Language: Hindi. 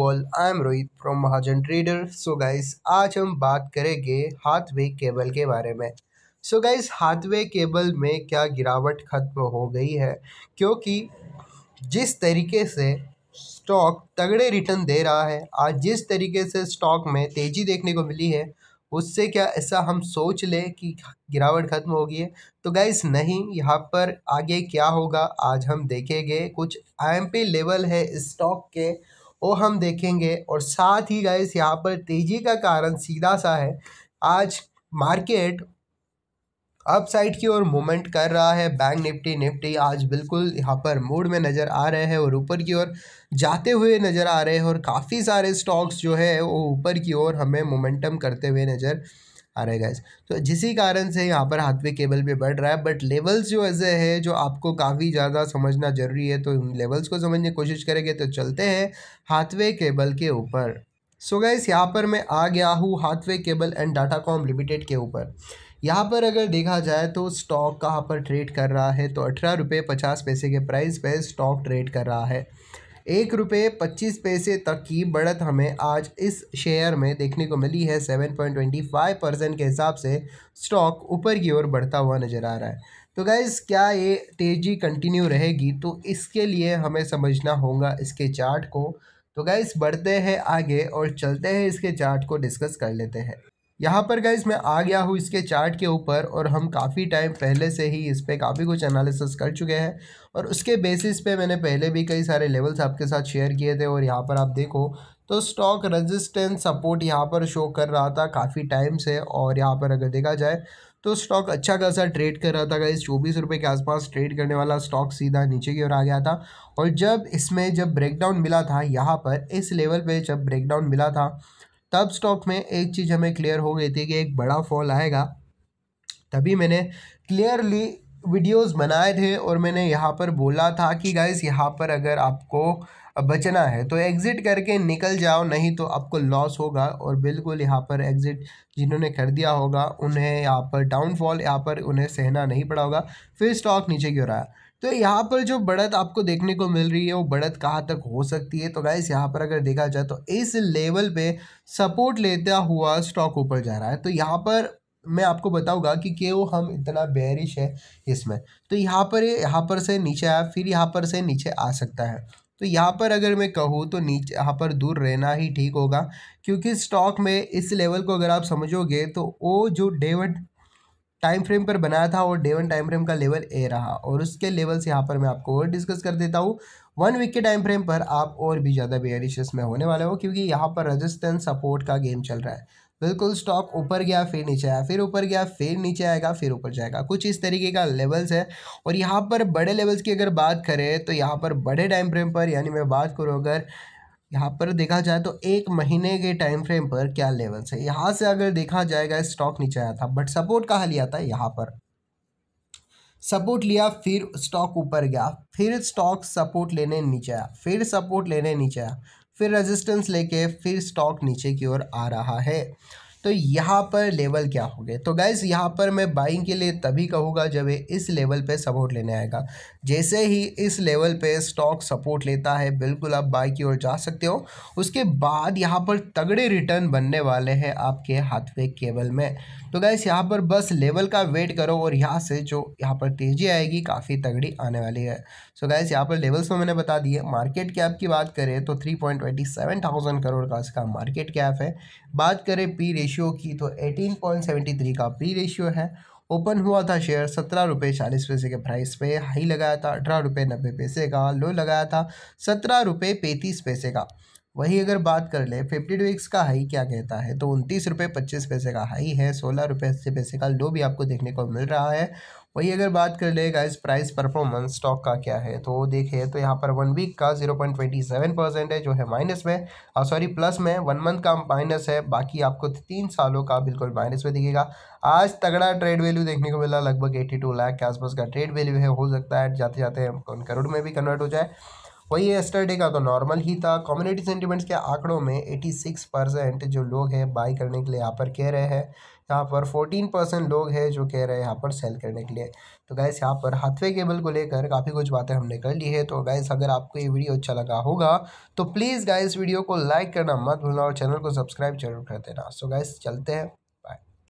all I am Rohit from Mahajan trader so guys आज हम बात करेंगे हाथवे केबल के बारे में सो गाइस हाथवे केबल में क्या गिरावट खत्म हो गई है क्योंकि जिस तरीके से स्टॉक तगड़े रिटर्न दे रहा है आज जिस तरीके से स्टॉक में तेज़ी देखने को मिली है उससे क्या ऐसा हम सोच लें कि गिरावट खत्म हो गई है तो गाइस नहीं यहाँ पर आगे क्या होगा आज हम देखेंगे कुछ आई लेवल है स्टॉक के वो हम देखेंगे और साथ ही गए यहाँ पर तेज़ी का कारण सीधा सा है आज मार्केट अपसाइड की ओर मूवमेंट कर रहा है बैंक निफ्टी निफ्टी आज बिल्कुल यहाँ पर मूड में नज़र आ रहे हैं और ऊपर की ओर जाते हुए नज़र आ रहे हैं और काफ़ी सारे स्टॉक्स जो है वो ऊपर की ओर हमें मोमेंटम करते हुए नज़र आ रहे गैस तो जिसी कारण से यहाँ पर हाथवे केबल भी बढ़ रहा है बट लेवल्स जो ऐसे है जो आपको काफ़ी ज़्यादा समझना ज़रूरी है तो उन लेवल्स को समझने की कोशिश करेंगे तो चलते हैं हाथवे केबल के ऊपर सो गैस यहाँ पर मैं आ गया हूँ Hathway cable and data com limited के ऊपर यहाँ पर अगर देखा जाए तो स्टॉक कहाँ पर ट्रेड कर रहा है तो अठारह रुपये पचास पैसे के प्राइस पर स्टॉक ट्रेड कर रहा है एक रुपये पच्चीस पैसे तक की बढ़त हमें आज इस शेयर में देखने को मिली है seven point twenty five percent के हिसाब से स्टॉक ऊपर की ओर बढ़ता हुआ नज़र आ रहा है तो गाइज़ क्या ये तेज़ी कंटिन्यू रहेगी तो इसके लिए हमें समझना होगा इसके चार्ट को तो गाइज़ बढ़ते हैं आगे और चलते हैं इसके चार्ट को डिस्कस कर लेते हैं यहाँ पर गाइज मैं आ गया हूँ इसके चार्ट के ऊपर और हम काफ़ी टाइम पहले से ही इस पर काफ़ी कुछ एनालिसिस कर चुके हैं और उसके बेसिस पे मैंने पहले भी कई सारे लेवल्स आपके साथ शेयर किए थे और यहाँ पर आप देखो तो स्टॉक रेजिस्टेंस सपोर्ट यहाँ पर शो कर रहा था काफ़ी टाइम से और यहाँ पर अगर देखा जाए तो स्टॉक अच्छा खासा ट्रेड कर रहा था गाइज चौबीस रुपये के आसपास ट्रेड करने वाला स्टॉक सीधा नीचे की ओर आ गया था और जब इसमें जब ब्रेकडाउन मिला था यहाँ पर इस लेवल पर जब ब्रेकडाउन मिला था तब स्टॉक में एक चीज़ हमें क्लियर हो गई थी कि एक बड़ा फॉल आएगा तभी मैंने क्लियरली वीडियोस बनाए थे और मैंने यहाँ पर बोला था कि गाइस यहाँ पर अगर आपको बचना है तो एग्ज़िट करके निकल जाओ नहीं तो आपको लॉस होगा और बिल्कुल यहाँ पर एग्ज़िट जिन्होंने कर दिया होगा उन्हें यहाँ पर डाउनफॉल यहाँ पर उन्हें सहना नहीं पड़ा होगा फिर स्टॉक नीचे की ओर आया तो यहाँ पर जो बढ़त आपको देखने को मिल रही है वो बढ़त कहाँ तक हो सकती है तो गाइस यहाँ पर अगर देखा जाए तो इस लेवल पे सपोर्ट लेता हुआ स्टॉक ऊपर जा रहा है तो यहाँ पर मैं आपको बताऊंगा कि क्यों हम इतना बेहरिश है इसमें तो यहाँ पर यहाँ पर से नीचे आया फिर यहाँ पर से नीचे आ सकता है तो यहाँ पर अगर मैं कहूँ तो नीचे यहाँ पर दूर रहना ही ठीक होगा क्योंकि स्टॉक में इस लेवल को अगर आप समझोगे तो वो जो डेवन टाइम फ्रेम पर बनाया था और डेवन टाइम फ्रेम का लेवल ए रहा और उसके लेवल्स यहाँ पर मैं आपको और डिस्कस कर देता हूँ वन वीक के टाइम फ्रेम पर आप और भी ज़्यादा बेहरिश में होने वाले हो क्योंकि यहाँ पर रजिस्टेंस सपोर्ट का गेम चल रहा है बिल्कुल स्टॉक ऊपर गया फिर नीचे आया फिर ऊपर गया फिर नीचे आएगा फिर ऊपर जाएगा कुछ इस तरीके का लेवल्स है और यहाँ पर बड़े लेवल्स की अगर बात करें तो यहाँ पर बड़े टाइम फ्रेम पर यानी मैं बात करूँ अगर यहाँ पर देखा जाए तो एक महीने के टाइम फ्रेम पर क्या लेवल्स है यहाँ से अगर देखा जाएगा स्टॉक नीचे आया था बट सपोर्ट कहाँ लिया था यहाँ पर सपोर्ट लिया फिर स्टॉक ऊपर गया फिर स्टॉक सपोर्ट लेने नीचे आया फिर सपोर्ट लेने नीचे आया फिर रेजिस्टेंस लेके फिर स्टॉक नीचे की ओर आ रहा है तो यहाँ पर लेवल क्या हो गए तो गाइज़ यहाँ पर मैं बाइंग के लिए तभी कहूँगा जब ये इस लेवल पे सपोर्ट लेने आएगा जैसे ही इस लेवल पे स्टॉक सपोर्ट लेता है बिल्कुल आप बाई की ओर जा सकते हो उसके बाद यहाँ पर तगड़े रिटर्न बनने वाले हैं आपके हाथवे केबल में तो गाइज यहाँ पर बस लेवल का वेट करो और यहाँ से जो यहाँ पर तेज़ी आएगी काफ़ी तगड़ी आने वाली है सो गाइज़ यहाँ पर लेवल्स में मैंने बता दिए मार्केट कैप की बात करें तो three point twenty seven thousand crore का इसका मार्केट कैप है बात करें पी रेशियो की तो 18.73 का प्री रेशियो है ओपन हुआ था शेयर सत्रह रुपये चालीस पैसे के प्राइस पे हाई लगाया था अठारह रुपये नब्बे पैसे का लो लगाया था सत्रह रुपये पैंतीस पैसे का वही अगर बात कर ले फिफ्टी टू वीक्स का हाई क्या कहता है तो उनतीस रुपये पच्चीस पैसे का हाई है सोलह रुपये अस्सी पैसे का लो भी आपको देखने को मिल रहा है वही अगर बात कर ले गाइस प्राइस परफॉर्मेंस स्टॉक का क्या है तो देखे तो यहाँ पर वन वीक का zero point twenty seven percent है जो है माइनस में और सॉरी प्लस में वन मंथ का माइनस है बाकी आपको तीन सालों का बिल्कुल माइनस में दिखेगा आज तगड़ा ट्रेड वैल्यू देखने को मिला लगभग एट्टी टू लाख के आसपास का ट्रेड वैल्यू है हो सकता है जाते जाते करोड़ में भी कन्वर्ट हो जाए वही एस्टरडे का तो नॉर्मल ही था कम्युनिटी सेंटीमेंट्स के आंकड़ों में 86 परसेंट जो लोग हैं बाई करने के लिए यहाँ पर कह रहे हैं यहाँ पर 14 परसेंट लोग हैं जो कह रहे हैं यहाँ पर सेल करने के लिए तो गैस यहाँ पर हाथवे केबल को लेकर काफ़ी कुछ बातें हमने कर ली है तो गैस अगर आपको ये वीडियो अच्छा लगा होगा तो प्लीज़ गाइस वीडियो को लाइक करना मत भूलना और चैनल को सब्सक्राइब जरूर कर देना सो गैस चलते हैं